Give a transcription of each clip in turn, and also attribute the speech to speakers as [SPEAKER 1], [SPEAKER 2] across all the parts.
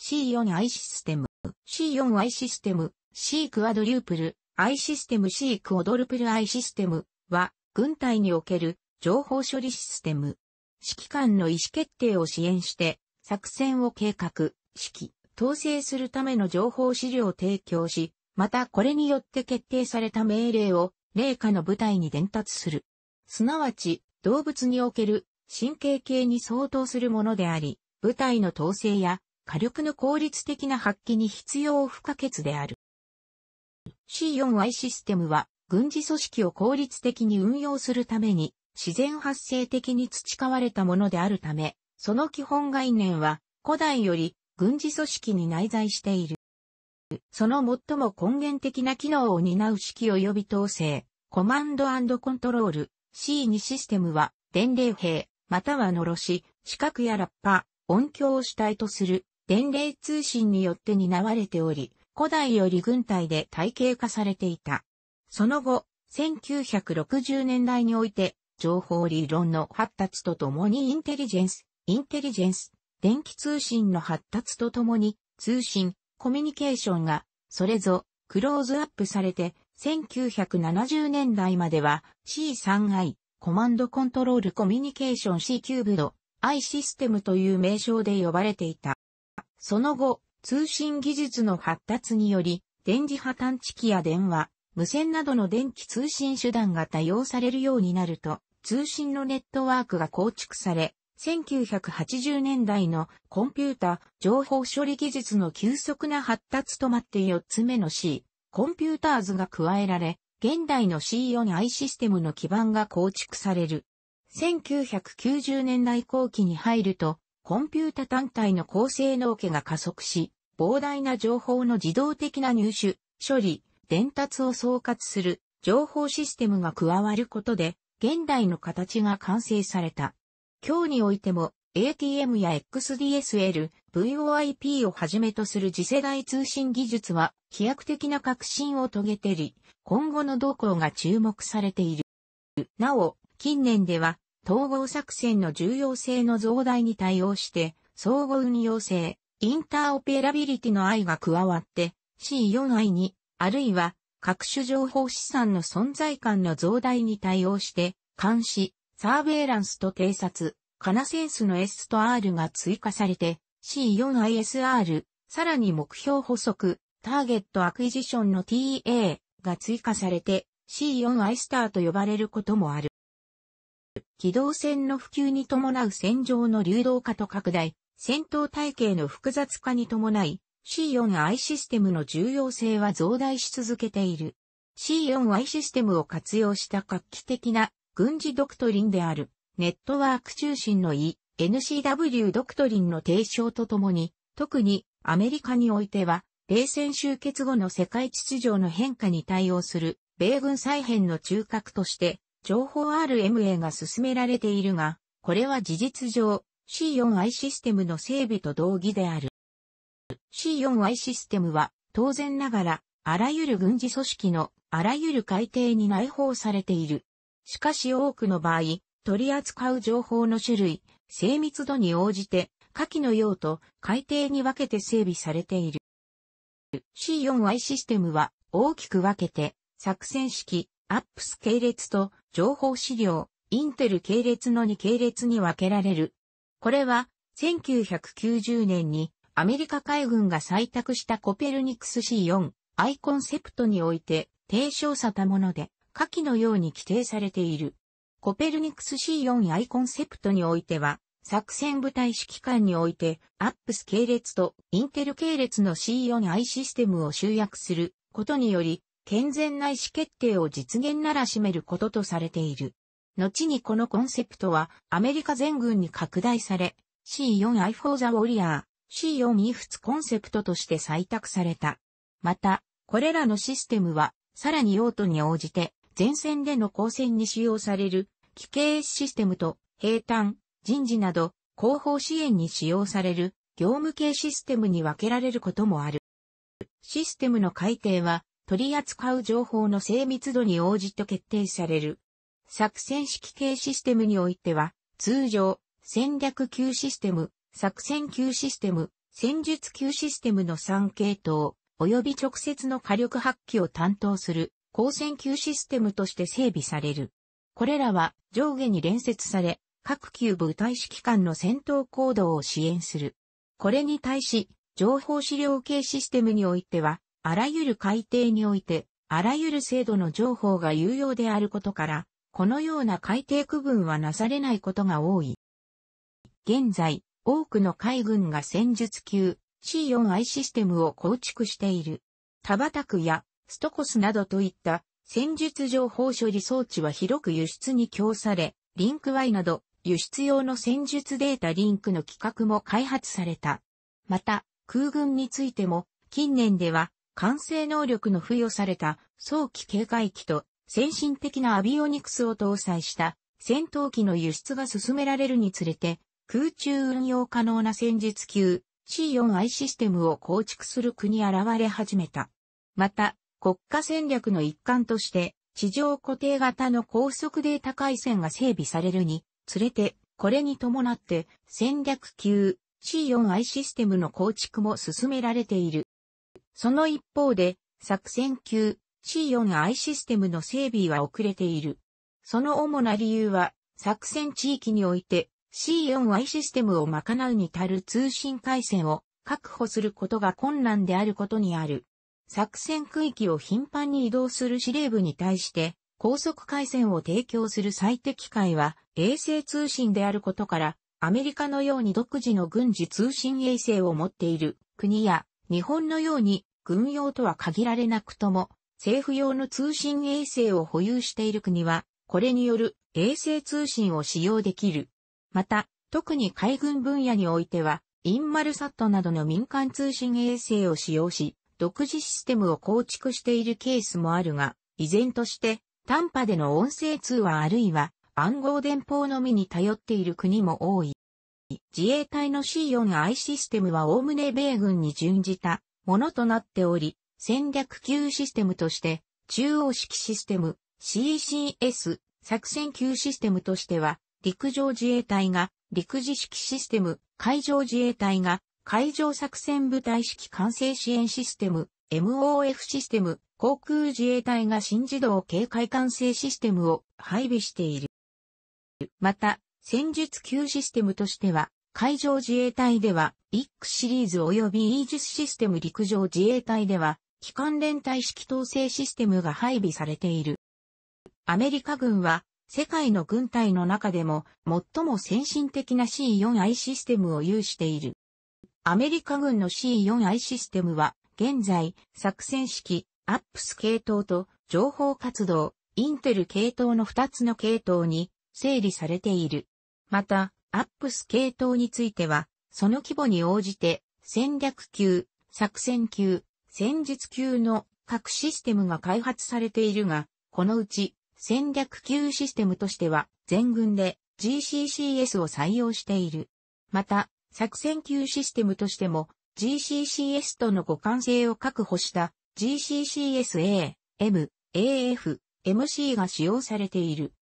[SPEAKER 1] C4i システム、C4i システム、C クアドリュープル、i システム C クオドルプル i システムは、軍隊における情報処理システム。指揮官の意思決定を支援して、作戦を計画、指揮、統制するための情報資料を提供し、またこれによって決定された命令を、霊下の部隊に伝達する。すなわち、動物における神経系に相当するものであり、部隊の統制や火力の効率的な発揮に必要不可欠である。C4Y システムは、軍事組織を効率的に運用するために、自然発生的に培われたものであるため、その基本概念は、古代より軍事組織に内在している。その最も根源的な機能を担う指揮及び統制、コマンドコントロール、C2 システムは、伝令兵、または呪し、四角やラッパ、音響を主体とする、伝令通信によって担われており、古代より軍隊で体系化されていた。その後、1960年代において、情報理論の発達とともにインテリジェンス、インテリジェンス、電気通信の発達とともに、通信、コミュニケーションが、それぞ、クローズアップされて、1970年代までは C3I、コマンドコントロールコミュニケーション C キューブド、I システムという名称で呼ばれていた。その後、通信技術の発達により、電磁波探知機や電話、無線などの電気通信手段が多用されるようになると、通信のネットワークが構築され、1980年代のコンピュータ情報処理技術の急速な発達と待って4つ目の C、コンピューターズが加えられ、現代の C4i システムの基盤が構築される。1990年代後期に入ると、コンピュータ単体の高性能化が加速し、膨大な情報の自動的な入手、処理、伝達を総括する情報システムが加わることで、現代の形が完成された。今日においても ATM や XDSL、VoIP をはじめとする次世代通信技術は飛躍的な革新を遂げてり、今後の動向が注目されている。なお、近年では統合作戦の重要性の増大に対応して、総合運用性、インターオペラビリティの愛が加わって C4I に、あるいは各種情報資産の存在感の増大に対応して、監視、サーベイランスと偵察、カナセンスの S と R が追加されて C4ISR、さらに目標補足、ターゲットアクイジションの TA が追加されて C4I スターと呼ばれることもある。機動戦の普及に伴う戦場の流動化と拡大、戦闘体系の複雑化に伴い、C4I システムの重要性は増大し続けている。C4I システムを活用した画期的な軍事ドクトリンである、ネットワーク中心の E、NCW ドクトリンの提唱とともに、特にアメリカにおいては、冷戦終結後の世界秩序の変化に対応する米軍再編の中核として、情報 RMA が進められているが、これは事実上 C4i システムの整備と同義である。C4i システムは当然ながらあらゆる軍事組織のあらゆる海底に内包されている。しかし多くの場合、取り扱う情報の種類、精密度に応じて下記の用途、海底に分けて整備されている。C4i システムは大きく分けて作戦式、アップス系列と情報資料、インテル系列の2系列に分けられる。これは、1990年にアメリカ海軍が採択したコペルニクス C4 アイコンセプトにおいて提唱されたもので、下記のように規定されている。コペルニクス C4 アイコンセプトにおいては、作戦部隊指揮官において、アップス系列とインテル系列の C4i システムを集約することにより、健全な意思決定を実現ならしめることとされている。後にこのコンセプトはアメリカ全軍に拡大され、C4I for the Warrior、C4 if コンセプトとして採択された。また、これらのシステムは、さらに用途に応じて、前線での交戦に使用される、機警システムと、兵坦、人事など、後方支援に使用される、業務系システムに分けられることもある。システムの改定は、取り扱う情報の精密度に応じて決定される。作戦指揮系システムにおいては、通常、戦略級システム、作戦級システム、戦術級システムの3系統、及び直接の火力発揮を担当する、光線級システムとして整備される。これらは上下に連接され、各級部隊指揮官の戦闘行動を支援する。これに対し、情報資料系システムにおいては、あらゆる改定において、あらゆる制度の情報が有用であることから、このような改定区分はなされないことが多い。現在、多くの海軍が戦術級 C4I システムを構築している。タバタクやストコスなどといった戦術情報処理装置は広く輸出に供され、リンク Y など輸出用の戦術データリンクの規格も開発された。また、空軍についても近年では完成能力の付与された早期警戒機と先進的なアビオニクスを搭載した戦闘機の輸出が進められるにつれて、空中運用可能な戦術級 C4I システムを構築する国現れ始めた。また、国家戦略の一環として、地上固定型の高速データ回線が整備されるにつれて、これに伴って戦略級 C4I システムの構築も進められている。その一方で、作戦級 C4I システムの整備は遅れている。その主な理由は、作戦地域において C4I システムを賄うに足る通信回線を確保することが困難であることにある。作戦区域を頻繁に移動する司令部に対して高速回線を提供する最適解は衛星通信であることからアメリカのように独自の軍事通信衛星を持っている国や日本のように軍用とは限られなくとも、政府用の通信衛星を保有している国は、これによる衛星通信を使用できる。また、特に海軍分野においては、インマルサットなどの民間通信衛星を使用し、独自システムを構築しているケースもあるが、依然として、短波での音声通話あるいは暗号電報のみに頼っている国も多い。自衛隊の C4I システムは概ね米軍に準じたものとなっており、戦略級システムとして、中央式システム CCS 作戦級システムとしては、陸上自衛隊が陸自式システム、海上自衛隊が海上作戦部隊式管制支援システム MOF システム、航空自衛隊が新自動警戒管制システムを配備している。また、戦術級システムとしては、海上自衛隊では、イックシリーズ及びイージスシステム陸上自衛隊では、機関連帯式統制システムが配備されている。アメリカ軍は、世界の軍隊の中でも、最も先進的な C4I システムを有している。アメリカ軍の C4I システムは、現在、作戦式、アップス系統と、情報活動、インテル系統の2つの系統に、整理されている。また、アップス系統については、その規模に応じて、戦略級、作戦級、戦術級の各システムが開発されているが、このうち戦略級システムとしては全軍で GCCS を採用している。また、作戦級システムとしても GCCS との互換性を確保した GCCSA、M、AF、MC が使用されている。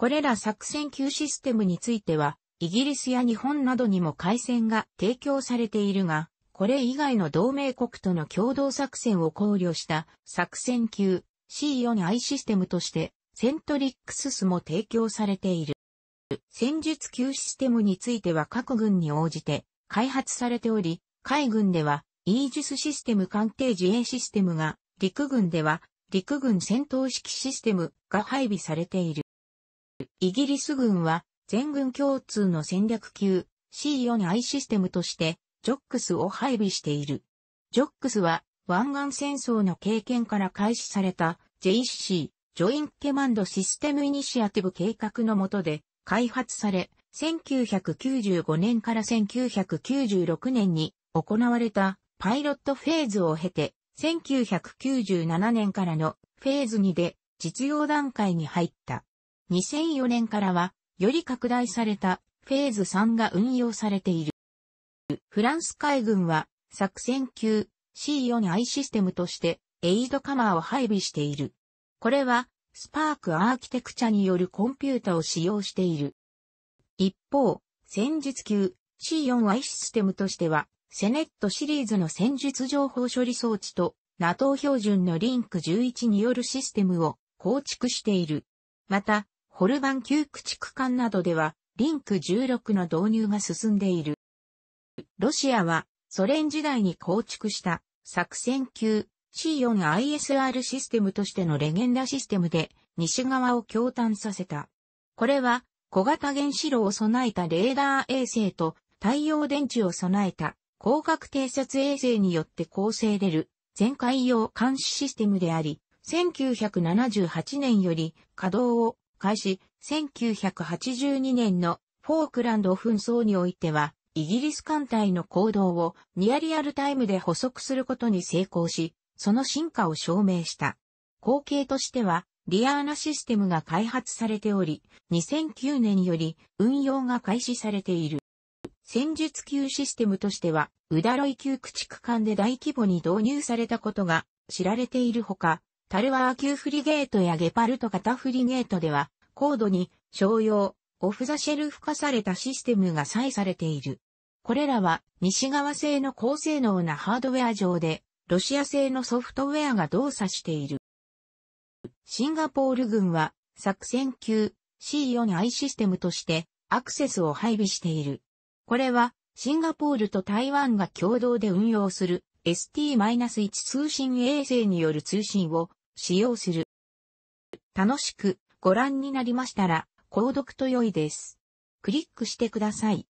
[SPEAKER 1] これら作戦級システムについては、イギリスや日本などにも回線が提供されているが、これ以外の同盟国との共同作戦を考慮した作戦級 C4I システムとしてセントリックススも提供されている。戦術級システムについては各軍に応じて開発されており、海軍ではイージスシステム艦艇自衛システムが、陸軍では陸軍戦闘式システムが配備されている。イギリス軍は全軍共通の戦略級 C4I システムとしてジョックスを配備している。ジョックスは湾岸戦争の経験から開始された JC ジョインケマンドシステムイニシアティブ計画の下で開発され、1995年から1996年に行われたパイロットフェーズを経て、1997年からのフェーズ2で実用段階に入った。2004年からは、より拡大されたフェーズ3が運用されている。フランス海軍は作戦級 C4I システムとしてエイドカマーを配備している。これはスパークアーキテクチャによるコンピュータを使用している。一方、戦術級 C4I システムとしてはセネットシリーズの戦術情報処理装置と NATO 標準のリンク11によるシステムを構築している。また、ホルバン旧駆逐艦などでは、リンク16の導入が進んでいる。ロシアは、ソ連時代に構築した作戦級 C4ISR システムとしてのレゲンダシステムで西側を強端させた。これは小型原子炉を備えたレーダー衛星と太陽電池を備えた光学偵察衛星によって構成れる全海洋監視システムであり、1978年より稼働を開始、1982年のフォークランド紛争においては、イギリス艦隊の行動をニアリアルタイムで捕捉することに成功し、その進化を証明した。後継としては、リアーナシステムが開発されており、2009年より運用が開始されている。戦術級システムとしては、ウダロイ級駆逐艦で大規模に導入されたことが知られているほか、タルワー級フリゲートやゲパルト型フリゲートでは、高度に商用、オフザシェル付加されたシステムが採されている。これらは西側製の高性能なハードウェア上で、ロシア製のソフトウェアが動作している。シンガポール軍は作戦級 C4I システムとしてアクセスを配備している。これはシンガポールと台湾が共同で運用する ST-1 通信衛星による通信を使用する。楽しくご覧になりましたら、購読と良いです。クリックしてください。